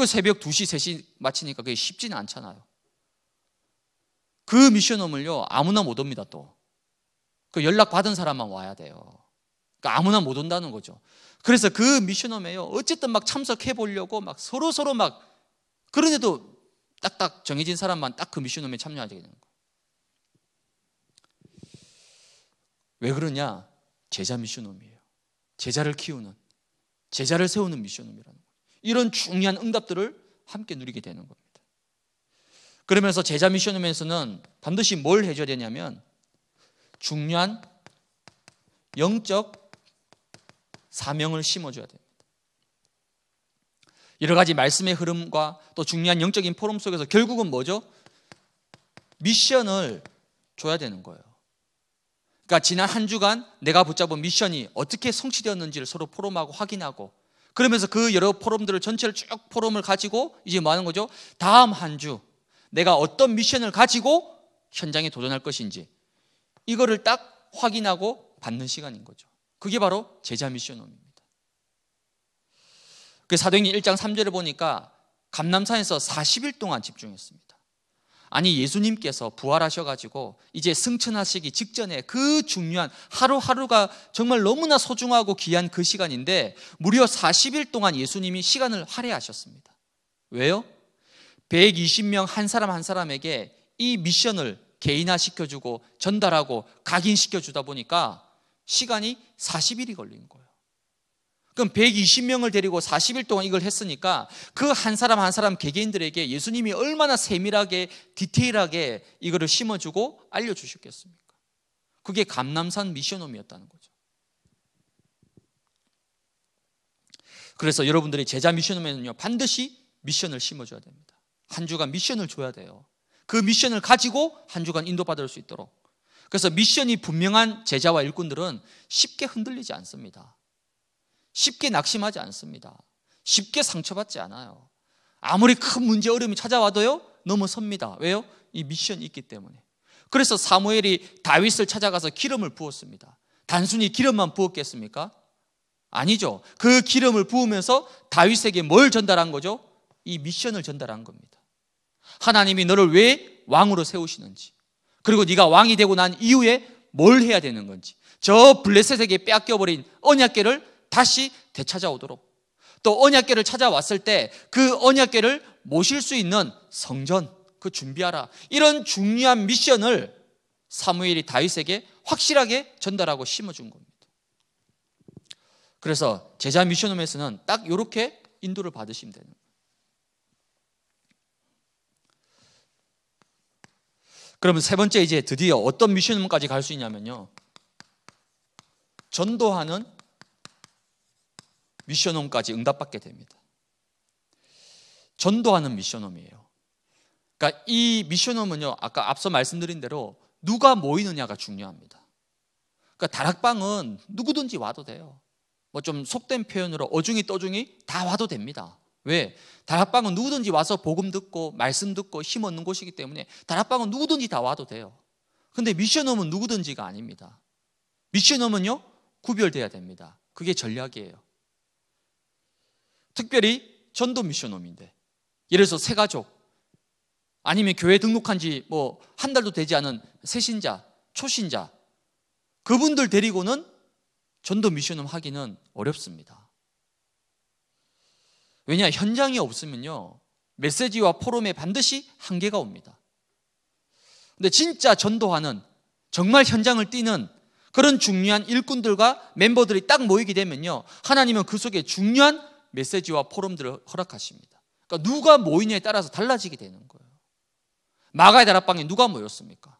그 새벽 2시, 3시 마치니까 그게 쉽지는 않잖아요. 그 미션홈을요, 아무나 못 옵니다, 또. 그 연락받은 사람만 와야 돼요. 그러니까 아무나 못 온다는 거죠. 그래서 그 미션홈에요, 어쨌든 막 참석해 보려고 막 서로서로 막, 그런데도 딱딱 정해진 사람만 딱 그 미션홈에 참여하게 되는 거예요. 왜 그러냐? 제자 미션홈이에요. 제자를 키우는, 제자를 세우는 미션홈이라는 이런 중요한 응답들을 함께 누리게 되는 겁니다. 그러면서 제자 미션에서는 반드시 뭘 해줘야 되냐면 중요한 영적 사명을 심어줘야 됩니다. 여러 가지 말씀의 흐름과 또 중요한 영적인 포럼 속에서 결국은 뭐죠? 미션을 줘야 되는 거예요. 그러니까 지난 한 주간 내가 붙잡은 미션이 어떻게 성취되었는지를 서로 포럼하고 확인하고 그러면서 그 여러 포럼들을 전체를 쭉 포럼을 가지고 이제 뭐 하는 거죠? 다음 한 주 내가 어떤 미션을 가지고 현장에 도전할 것인지 이거를 딱 확인하고 받는 시간인 거죠. 그게 바로 제자 미션홈입니다. 그 사도행전 1장 3절을 보니까 감남산에서 40일 동안 집중했습니다. 아니 예수님께서 부활하셔 가지고 이제 승천하시기 직전에 그 중요한 하루하루가 정말 너무나 소중하고 귀한 그 시간인데 무려 40일 동안 예수님이 시간을 할애하셨습니다. 왜요? 120명 한 사람 한 사람에게 이 미션을 개인화 시켜주고 전달하고 각인시켜 주다 보니까 시간이 40일이 걸린 거예요. 그럼 120명을 데리고 40일 동안 이걸 했으니까 그 한 사람 한 사람 개개인들에게 예수님이 얼마나 세밀하게 디테일하게 이거를 심어주고 알려주셨겠습니까? 그게 감남산 미션홈이었다는 거죠. 그래서 여러분들이 제자 미션홈에는요 반드시 미션을 심어줘야 됩니다. 한 주간 미션을 줘야 돼요. 그 미션을 가지고 한 주간 인도받을 수 있도록. 그래서 미션이 분명한 제자와 일꾼들은 쉽게 흔들리지 않습니다. 쉽게 낙심하지 않습니다. 쉽게 상처받지 않아요. 아무리 큰 문제 어려움이 찾아와도요 넘어섭니다. 왜요? 이 미션이 있기 때문에. 그래서 사무엘이 다윗을 찾아가서 기름을 부었습니다. 단순히 기름만 부었겠습니까? 아니죠. 그 기름을 부으면서 다윗에게 뭘 전달한 거죠? 이 미션을 전달한 겁니다. 하나님이 너를 왜 왕으로 세우시는지, 그리고 네가 왕이 되고 난 이후에 뭘 해야 되는 건지, 저 블레셋에게 빼앗겨버린 언약계를 다시 되찾아오도록 또언약계를 찾아왔을 때 그언약계를 모실 수 있는 성전 그 준비하라 이런 중요한 미션을 사무엘이 다윗에게 확실하게 전달하고 심어준 겁니다. 그래서 제자 미션홈에서는 딱 이렇게 인도를 받으시면 되는 거예요. 그러면 세 번째 이제 드디어 어떤 미션홈까지 갈 수 있냐면요. 전도하는 미션홈까지 응답받게 됩니다. 전도하는 미션홈이에요. 그러니까 이 미션홈은요, 아까 앞서 말씀드린 대로 누가 모이느냐가 중요합니다. 그러니까 다락방은 누구든지 와도 돼요. 뭐 좀 속된 표현으로 어중이 떠중이 다 와도 됩니다. 왜? 다락방은 누구든지 와서 복음 듣고 말씀 듣고 힘 얻는 곳이기 때문에 다락방은 누구든지 다 와도 돼요. 근데 미션홈은 누구든지가 아닙니다. 미션홈은요 구별돼야 됩니다. 그게 전략이에요. 특별히 전도 미션홈인데 예를 들어서 새가족 아니면 교회 등록한 지 뭐 한 달도 되지 않은 새신자, 초신자 그분들 데리고는 전도 미션홈 하기는 어렵습니다. 왜냐 현장이 없으면요 메시지와 포럼에 반드시 한계가 옵니다. 근데 진짜 전도하는 정말 현장을 뛰는 그런 중요한 일꾼들과 멤버들이 딱 모이게 되면요 하나님은 그 속에 중요한 메시지와 포럼들을 허락하십니다. 그러니까 누가 모이냐에 따라서 달라지게 되는 거예요. 마가의 다락방에 누가 모였습니까?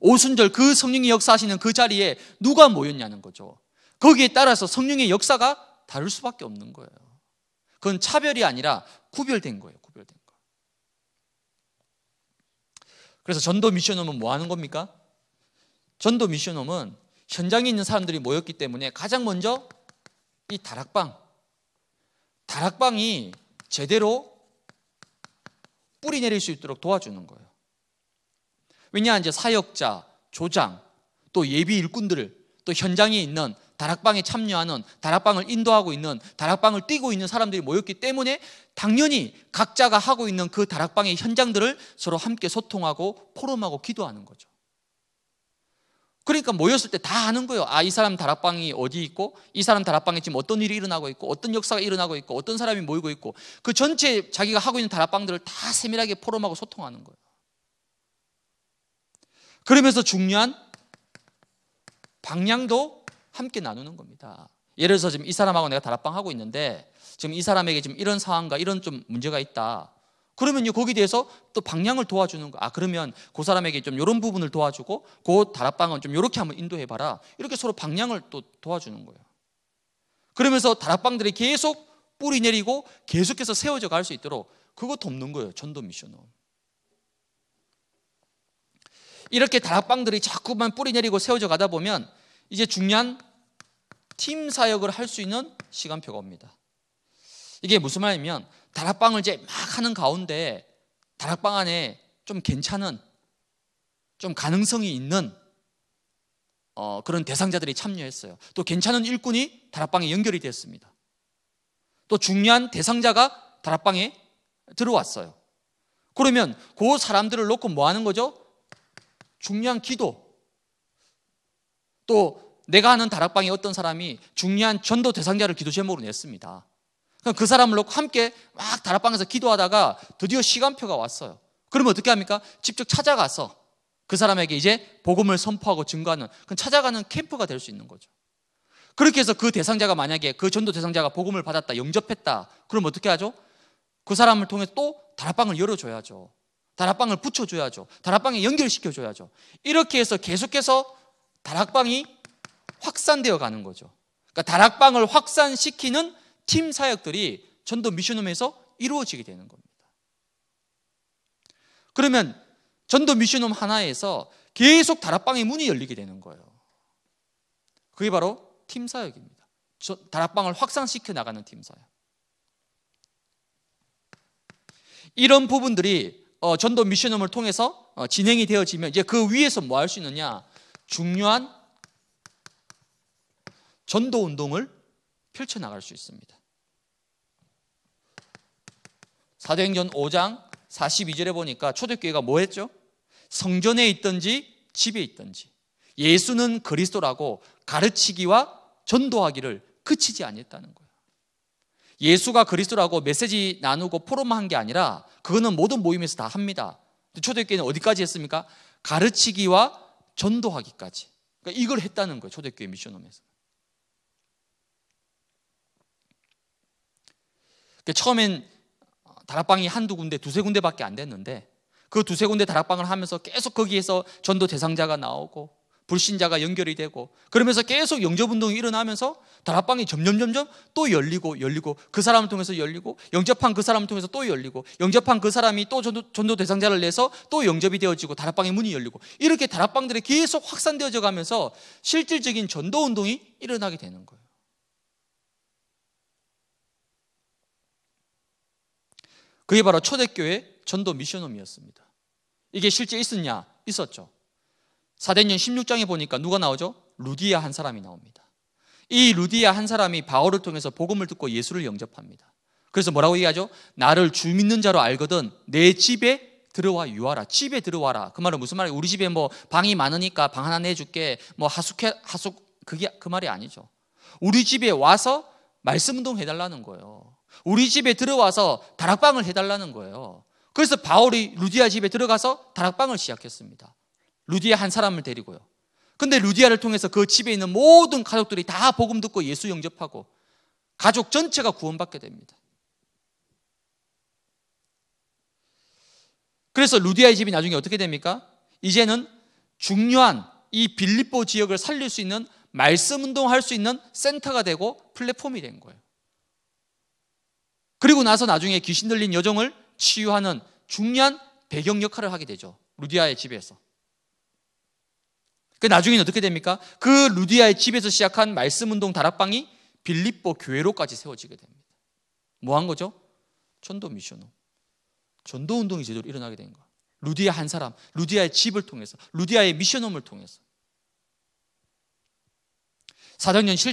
오순절 그 성령이 역사하시는 그 자리에 누가 모였냐는 거죠. 거기에 따라서 성령의 역사가 다를 수밖에 없는 거예요. 그건 차별이 아니라 구별된 거예요. 구별된 거. 그래서 전도 미션홈은 뭐 하는 겁니까? 전도 미션홈은 현장에 있는 사람들이 모였기 때문에 가장 먼저 이 다락방 다락방이 제대로 뿌리 내릴 수 있도록 도와주는 거예요. 왜냐 이제 사역자, 조장, 또 예비 일꾼들을 또 현장에 있는 다락방에 참여하는 다락방을 인도하고 있는 다락방을 뛰고 있는 사람들이 모였기 때문에 당연히 각자가 하고 있는 그 다락방의 현장들을 서로 함께 소통하고 포럼하고 기도하는 거죠. 그러니까 모였을 때 다 아는 거예요. 아, 이 사람 다락방이 어디 있고, 이 사람 다락방에 지금 어떤 일이 일어나고 있고, 어떤 역사가 일어나고 있고, 어떤 사람이 모이고 있고, 그 전체 자기가 하고 있는 다락방들을 다 세밀하게 포럼하고 소통하는 거예요. 그러면서 중요한 방향도 함께 나누는 겁니다. 예를 들어서 지금 이 사람하고 내가 다락방 하고 있는데, 지금 이 사람에게 지금 이런 상황과 이런 좀 문제가 있다. 그러면요 거기 대해서 또 방향을 도와주는 거. 아 그러면 그 사람에게 좀 이런 부분을 도와주고 그 다락방은 좀 이렇게 한번 인도해봐라. 이렇게 서로 방향을 또 도와주는 거예요. 그러면서 다락방들이 계속 뿌리 내리고 계속해서 세워져 갈 수 있도록 그거 돕는 거예요. 전도 미션은 이렇게 다락방들이 자꾸만 뿌리 내리고 세워져 가다 보면 이제 중요한 팀 사역을 할 수 있는 시간표가 옵니다. 이게 무슨 말이냐면 다락방을 이제 막 하는 가운데 다락방 안에 좀 괜찮은 좀 가능성이 있는 어, 그런 대상자들이 참여했어요. 또 괜찮은 일꾼이 다락방에 연결이 됐습니다. 또 중요한 대상자가 다락방에 들어왔어요. 그러면 그 사람들을 놓고 뭐 하는 거죠? 중요한 기도. 또 내가 아는 다락방에 어떤 사람이 중요한 전도 대상자를 기도 제목으로 냈습니다. 그 사람을 놓고 함께 막 다락방에서 기도하다가 드디어 시간표가 왔어요. 그러면 어떻게 합니까? 직접 찾아가서 그 사람에게 이제 복음을 선포하고 증거하는 그 찾아가는 캠프가 될 수 있는 거죠. 그렇게 해서 그 대상자가 만약에 그 전도 대상자가 복음을 받았다, 영접했다. 그럼 어떻게 하죠? 그 사람을 통해 또 다락방을 열어줘야죠. 다락방을 붙여줘야죠. 다락방에 연결시켜줘야죠. 이렇게 해서 계속해서 다락방이 확산되어 가는 거죠. 그러니까 다락방을 확산시키는 팀 사역들이 전도 미션홈에서 이루어지게 되는 겁니다. 그러면 전도 미션홈 하나에서 계속 다락방의 문이 열리게 되는 거예요. 그게 바로 팀 사역입니다. 다락방을 확산시켜 나가는 팀 사역. 이런 부분들이 어, 전도 미션홈을 통해서 어, 진행이 되어지면 이제 그 위에서 뭐 할 수 있느냐? 중요한 전도 운동을 펼쳐나갈 수 있습니다. 사도행전 5장 42절에 보니까 초대교회가 뭐 했죠? 성전에 있든지 집에 있든지 예수는 그리스도라고 가르치기와 전도하기를 그치지 않았다는 거예요. 예수가 그리스도라고 메시지 나누고 포럼한게 아니라 그거는 모든 모임에서 다 합니다. 초대교회는 어디까지 했습니까? 가르치기와 전도하기까지. 그러니까 이걸 했다는 거예요. 초대교회 미션홈에서. 그러니까 처음엔 다락방이 한두 군데, 두세 군데밖에 안 됐는데 그 두세 군데 다락방을 하면서 계속 거기에서 전도 대상자가 나오고 불신자가 연결이 되고 그러면서 계속 영접 운동이 일어나면서 다락방이 점점 점점 또 열리고 열리고 그 사람을 통해서 열리고 영접한 그 사람을 통해서 또 열리고 영접한 그 사람이 또 전도, 전도 대상자를 내서 또 영접이 되어지고 다락방의 문이 열리고 이렇게 다락방들이 계속 확산되어져 가면서 실질적인 전도 운동이 일어나게 되는 거예요. 그게 바로 초대교회 전도 미션홈이었습니다. 이게 실제 있었냐? 있었죠. 사대년 16장에 보니까 누가 나오죠? 루디아 한 사람이 나옵니다. 이 루디아 한 사람이 바울을 통해서 복음을 듣고 예수를 영접합니다. 그래서 뭐라고 얘기하죠? 나를 주 믿는 자로 알거든 내 집에 들어와 유하라. 집에 들어와라. 그 말은 무슨 말이에요? 우리 집에 뭐 방이 많으니까 방 하나 내줄게. 뭐 하숙해, 하숙, 그게 그 말이 아니죠. 우리 집에 와서 말씀 운동 해달라는 거예요. 우리 집에 들어와서 다락방을 해달라는 거예요. 그래서 바울이 루디아 집에 들어가서 다락방을 시작했습니다. 루디아 한 사람을 데리고요. 근데 루디아를 통해서 그 집에 있는 모든 가족들이 다 복음 듣고 예수 영접하고 가족 전체가 구원받게 됩니다. 그래서 루디아의 집이 나중에 어떻게 됩니까? 이제는 중요한 이 빌립보 지역을 살릴 수 있는 말씀 운동할 수 있는 센터가 되고 플랫폼이 된 거예요. 그리고 나서 나중에 귀신 들린 여정을 치유하는 중요한 배경 역할을 하게 되죠. 루디아의 집에서. 그 나중에 는 어떻게 됩니까? 그 루디아의 집에서 시작한 말씀 운동 다락방이 빌립보 교회로까지 세워지게 됩니다. 뭐 한 거죠? 천도 미션노 전도 운동이 제대로 일어나게 된 거야. 루디아 한 사람, 루디아의 집을 통해서, 루디아의 미션홈을 통해서. 사정행1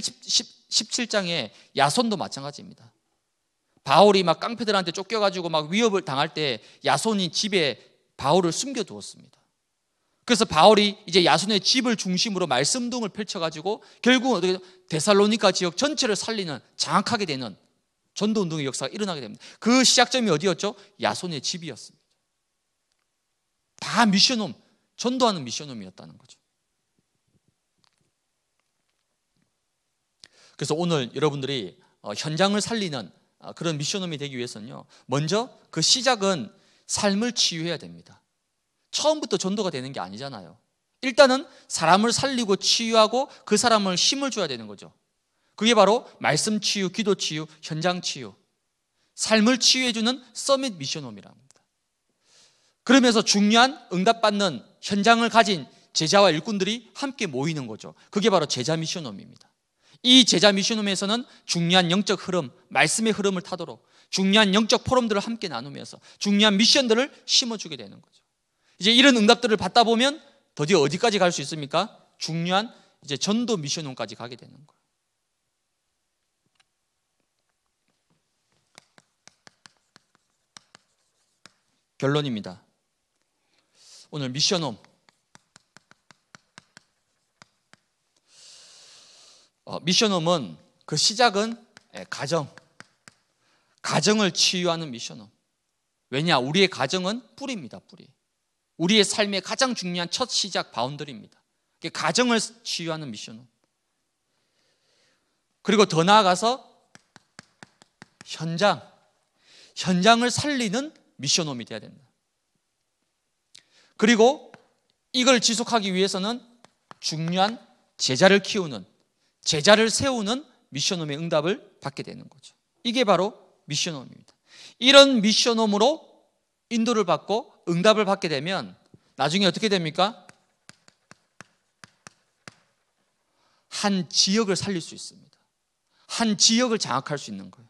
7장에 야손도 마찬가지입니다. 바울이 막 깡패들한테 쫓겨가지고 막 위협을 당할 때 야손이 집에 바울을 숨겨두었습니다. 그래서 바울이 이제 야손의 집을 중심으로 말씀동을 펼쳐가지고 결국 어떻게 데살로니카 지역 전체를 살리는 장악하게 되는 전도 운동의 역사가 일어나게 됩니다. 그 시작점이 어디였죠? 야손의 집이었습니다. 다 미션홈, 전도하는 미션홈이었다는 거죠. 그래서 오늘 여러분들이 어, 현장을 살리는 아, 그런 미션홈이 되기 위해서는요. 먼저 그 시작은 삶을 치유해야 됩니다. 처음부터 전도가 되는 게 아니잖아요. 일단은 사람을 살리고 치유하고 그 사람을 힘을 줘야 되는 거죠. 그게 바로 말씀 치유, 기도 치유, 현장 치유. 삶을 치유해주는 서밋 미션홈이라합니다 그러면서 중요한 응답받는 현장을 가진 제자와 일꾼들이 함께 모이는 거죠. 그게 바로 제자 미션홈입니다. 이 제자 미션홈에서는 중요한 영적 흐름, 말씀의 흐름을 타도록 중요한 영적 포럼들을 함께 나누면서 중요한 미션들을 심어주게 되는 거죠. 이제 이런 응답들을 받다 보면 드디어 어디까지 갈 수 있습니까? 중요한 이제 전도 미션홈까지 가게 되는 거예요. 결론입니다. 오늘 미션홈 어, 미션홈은 그 시작은 예, 가정, 가정을 치유하는 미션홈. 왜냐? 우리의 가정은 뿌리입니다, 뿌리. 우리의 삶의 가장 중요한 첫 시작 바운더리입니다. 가정을 치유하는 미션홈. 그리고 더 나아가서 현장, 현장을 살리는 미션홈이 돼야 된다. 그리고 이걸 지속하기 위해서는 중요한 제자를 키우는 제자를 세우는 미션홈의 응답을 받게 되는 거죠. 이게 바로 미션홈입니다. 이런 미션홈으로 인도를 받고 응답을 받게 되면 나중에 어떻게 됩니까? 한 지역을 살릴 수 있습니다. 한 지역을 장악할 수 있는 거예요.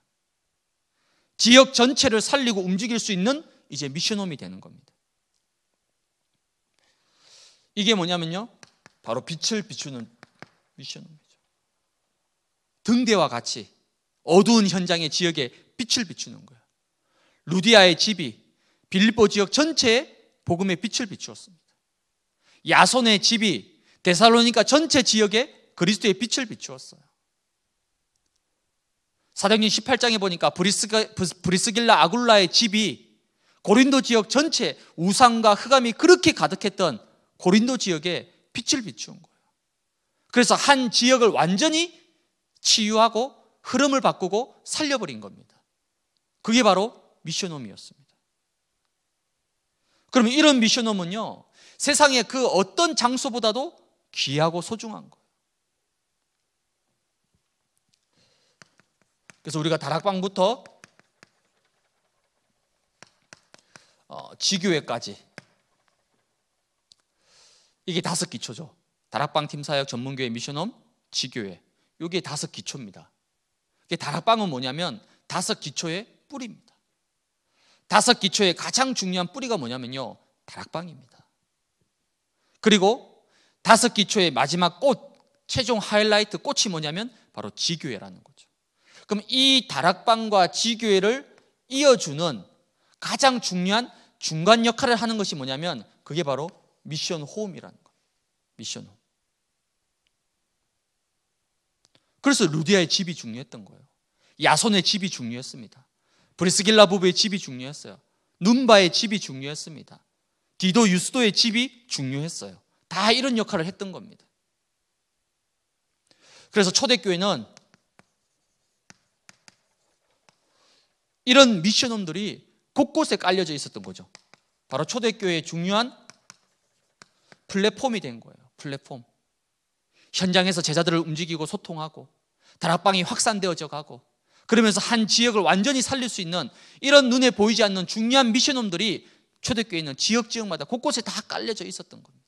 지역 전체를 살리고 움직일 수 있는 이제 미션홈이 되는 겁니다. 이게 뭐냐면요. 바로 빛을 비추는 미션홈. 등대와 같이 어두운 현장의 지역에 빛을 비추는 거예요. 루디아의 집이 빌립보 지역 전체에 복음의 빛을 비추었습니다. 야손의 집이 데살로니가 전체 지역에 그리스도의 빛을 비추었어요. 사도행 18장에 보니까 브리스가, 브리스길라 아굴라의 집이 고린도 지역 전체 우상과 흑암이 그렇게 가득했던 고린도 지역에 빛을 비추은 거예요. 그래서 한 지역을 완전히 치유하고 흐름을 바꾸고 살려버린 겁니다. 그게 바로 미션홈이었습니다. 그럼 이런 미션홈은요, 세상의 그 어떤 장소보다도 귀하고 소중한 거예요. 그래서 우리가 다락방부터 어, 지교회까지 이게 다섯 기초죠. 다락방 팀 사역 전문교회 미션홈, 지교회, 여기에 다섯 기초입니다. 다락방은 뭐냐면 다섯 기초의 뿌리입니다. 다섯 기초의 가장 중요한 뿌리가 뭐냐면요. 다락방입니다. 그리고 다섯 기초의 마지막 꽃, 최종 하이라이트 꽃이 뭐냐면 바로 지교회라는 거죠. 그럼 이 다락방과 지교회를 이어주는 가장 중요한 중간 역할을 하는 것이 뭐냐면 그게 바로 미션 호흡이라는 거예요. 미션 호흡. 그래서 루디아의 집이 중요했던 거예요. 야손의 집이 중요했습니다. 브리스길라 부부의 집이 중요했어요. 눈바의 집이 중요했습니다. 디도 유스도의 집이 중요했어요. 다 이런 역할을 했던 겁니다. 그래서 초대교회는 이런 미션홈들이 곳곳에 깔려져 있었던 거죠. 바로 초대교회의 중요한 플랫폼이 된 거예요. 플랫폼. 현장에서 제자들을 움직이고 소통하고 다락방이 확산되어져 가고 그러면서 한 지역을 완전히 살릴 수 있는 이런 눈에 보이지 않는 중요한 미션홈들이 초대교회 있는 지역 지역마다 곳곳에 다 깔려져 있었던 겁니다.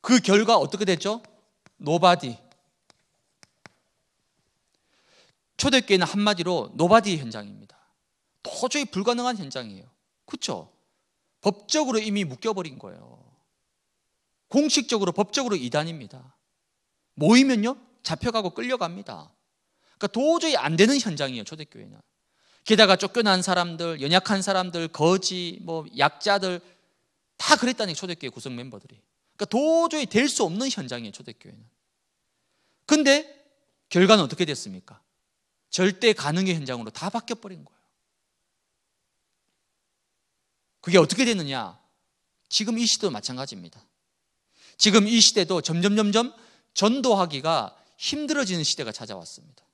그 결과 어떻게 됐죠? 노바디. 초대교회는 한마디로 노바디 현장입니다. 도저히 불가능한 현장이에요. 그렇죠? 법적으로 이미 묶여버린 거예요. 공식적으로 법적으로 이단입니다. 모이면요 잡혀가고 끌려갑니다. 그러니까 도저히 안 되는 현장이에요 초대교회는. 게다가 쫓겨난 사람들, 연약한 사람들, 거지, 뭐 약자들 다 그랬다는 초대교회 구성 멤버들이. 그러니까 도저히 될 수 없는 현장이에요 초대교회는. 근데 결과는 어떻게 됐습니까? 절대 가능의 현장으로 다 바뀌어버린 거예요. 그게 어떻게 되느냐? 지금 이 시대도 마찬가지입니다. 지금 이 시대도 점점 점점 전도하기가 힘들어지는 시대가 찾아왔습니다.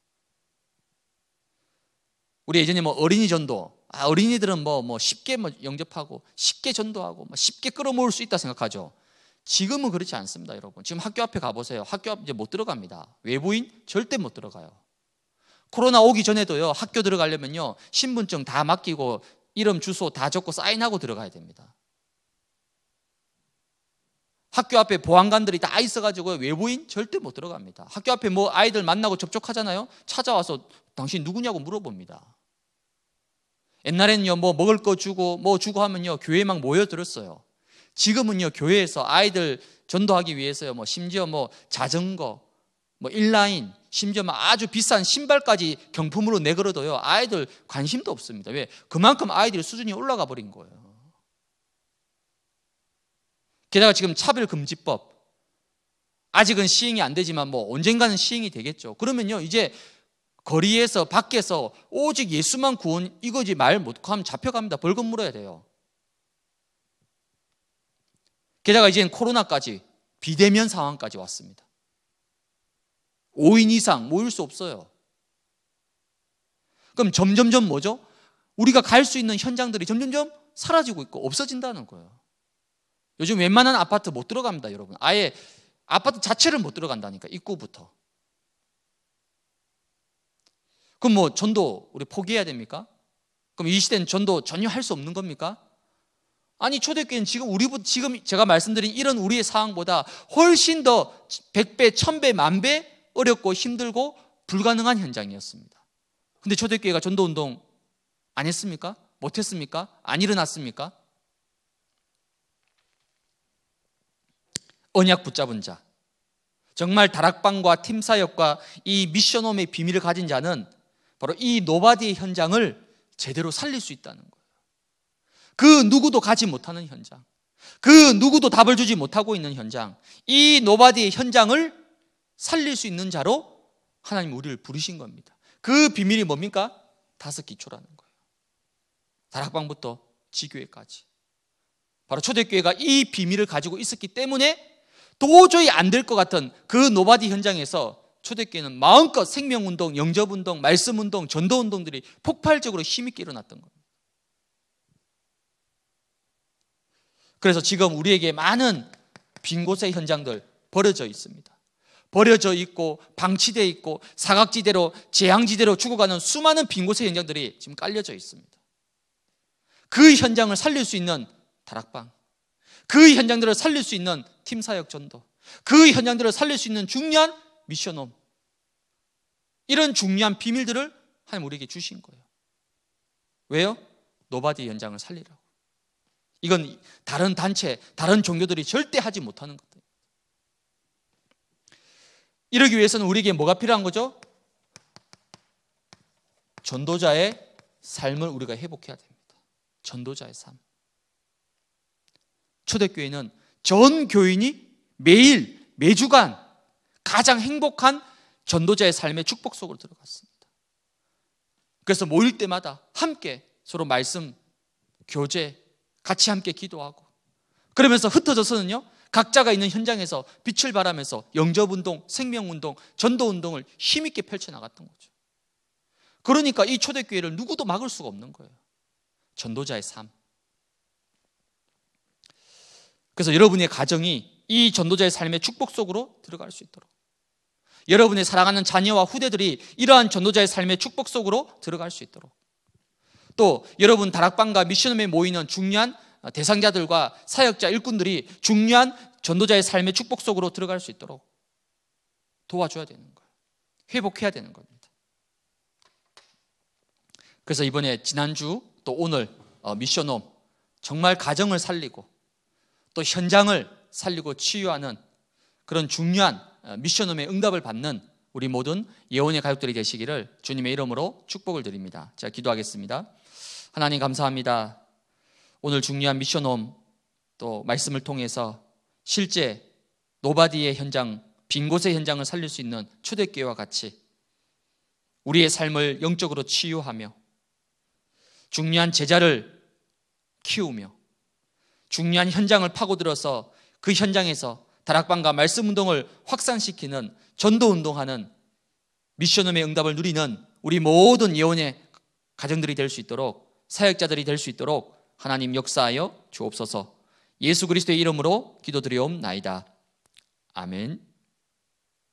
우리 예전에 뭐 어린이 전도, 아, 어린이들은 뭐, 뭐 쉽게 뭐 영접하고 쉽게 전도하고 뭐 쉽게 끌어모을 수 있다 생각하죠. 지금은 그렇지 않습니다, 여러분. 지금 학교 앞에 가보세요. 학교 앞 이제 못 들어갑니다. 외부인 절대 못 들어가요. 코로나 오기 전에도요, 학교 들어가려면요, 신분증 다 맡기고 이름, 주소 다 적고 사인하고 들어가야 됩니다. 학교 앞에 보안관들이 다 있어가지고 외부인 절대 못 들어갑니다. 학교 앞에 뭐 아이들 만나고 접촉하잖아요. 찾아와서 당신 누구냐고 물어봅니다. 옛날에는요, 뭐 먹을 거 주고 뭐 주고 하면요, 교회 막 모여들었어요. 지금은요, 교회에서 아이들 전도하기 위해서요, 뭐 심지어 뭐 자전거, 뭐 인라인, 심지어 아주 비싼 신발까지 경품으로 내걸어둬요 아이들 관심도 없습니다. 왜? 그만큼 아이들의 수준이 올라가 버린 거예요. 게다가 지금 차별금지법 아직은 시행이 안 되지만 뭐 언젠가는 시행이 되겠죠. 그러면요 이제 거리에서 밖에서 오직 예수만 구원 이거지 말 못하면 잡혀갑니다. 벌금 물어야 돼요. 게다가 이제는 코로나까지 비대면 상황까지 왔습니다. 5인 이상 모일 수 없어요. 그럼 점점점 뭐죠? 우리가 갈 수 있는 현장들이 점점점 사라지고 있고 없어진다는 거예요. 요즘 웬만한 아파트 못 들어갑니다, 여러분. 아예 아파트 자체를 못 들어간다니까, 입구부터. 그럼 뭐 전도 우리 포기해야 됩니까? 그럼 이 시대는 전도 전혀 할 수 없는 겁니까? 아니 초대교회는 지금 우리 지금 제가 말씀드린 이런 우리의 상황보다 훨씬 더 100배, 1000배, 만배 어렵고 힘들고 불가능한 현장이었습니다. 근데 초대교회가 전도운동 안 했습니까? 못했습니까? 안 일어났습니까? 언약 붙잡은 자. 정말 다락방과 팀 사역과 이 미션홈의 비밀을 가진 자는 바로 이 노바디의 현장을 제대로 살릴 수 있다는 거예요. 그 누구도 가지 못하는 현장. 그 누구도 답을 주지 못하고 있는 현장. 이 노바디의 현장을 살릴 수 있는 자로 하나님 우리를 부르신 겁니다. 그 비밀이 뭡니까? 다섯 기초라는 거예요. 다락방부터 지교회까지. 바로 초대교회가 이 비밀을 가지고 있었기 때문에 도저히 안 될 것 같은 그 노바디 현장에서 초대교회는 마음껏 생명운동, 영접운동, 말씀운동, 전도운동들이 폭발적으로 힘있게 일어났던 겁니다. 그래서 지금 우리에게 많은 빈 곳의 현장들 버려져 있습니다. 버려져 있고 방치되어 있고 사각지대로 재앙지대로 죽어가는 수많은 빈 곳의 현장들이 지금 깔려져 있습니다. 그 현장을 살릴 수 있는 다락방, 그 현장들을 살릴 수 있는 팀 사역 전도, 그 현장들을 살릴 수 있는 중요한 미션홈 이런 중요한 비밀들을 하나님 우리에게 주신 거예요. 왜요? 노바디 현장을 살리라고. 이건 다른 단체, 다른 종교들이 절대 하지 못하는 거다. 이러기 위해서는 우리에게 뭐가 필요한 거죠? 전도자의 삶을 우리가 회복해야 됩니다. 전도자의 삶. 초대교회는 전 교인이 매일, 매주간 가장 행복한 전도자의 삶의 축복 속으로 들어갔습니다. 그래서 모일 때마다 함께 서로 말씀, 교제, 같이 함께 기도하고 그러면서 흩어져서는요, 각자가 있는 현장에서 빛을 발하면서 영접운동, 생명운동, 전도운동을 힘있게 펼쳐나갔던 거죠. 그러니까 이 초대교회를 누구도 막을 수가 없는 거예요. 전도자의 삶. 그래서 여러분의 가정이 이 전도자의 삶의 축복 속으로 들어갈 수 있도록. 여러분의 사랑하는 자녀와 후대들이 이러한 전도자의 삶의 축복 속으로 들어갈 수 있도록. 또 여러분 다락방과 미션홈에 모이는 중요한 어, 대상자들과 사역자 일꾼들이 중요한 전도자의 삶의 축복 속으로 들어갈 수 있도록 도와줘야 되는 거예요. 회복해야 되는 겁니다. 그래서 이번에 지난주 또 오늘 어, 미션홈 정말 가정을 살리고 또 현장을 살리고 치유하는 그런 중요한 어, 미션홈의 응답을 받는 우리 모든 예언의 가족들이 되시기를 주님의 이름으로 축복을 드립니다. 제가 기도하겠습니다. 하나님 감사합니다. 오늘 중요한 미션홈 또 말씀을 통해서 실제 노바디의 현장, 빈 곳의 현장을 살릴 수 있는 초대교회와 같이 우리의 삶을 영적으로 치유하며 중요한 제자를 키우며 중요한 현장을 파고들어서 그 현장에서 다락방과 말씀 운동을 확산시키는 전도 운동하는 미션홈의 응답을 누리는 우리 모든 예언의 가정들이 될 수 있도록 사역자들이 될 수 있도록 하나님 역사하여 주옵소서. 예수 그리스도의 이름으로 기도드리옵나이다. 아멘.